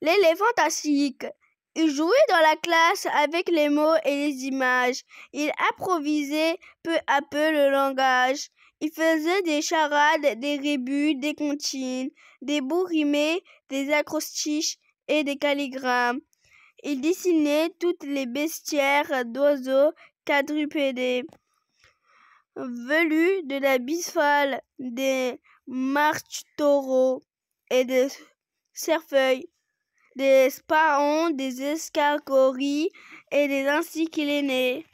l'éléphant fantastique. Il jouait dans la classe avec les mots et les images. Il improvisait peu à peu le langage. Il faisait des charades, des rébus, des comptines, des bouts des acrostiches et des calligrammes. Il dessinait toutes les bestiaires d'oiseaux quadrupédés, velus de la bisphale, des marches taureaux et des cerfeuils des spaons, des escargories et des né.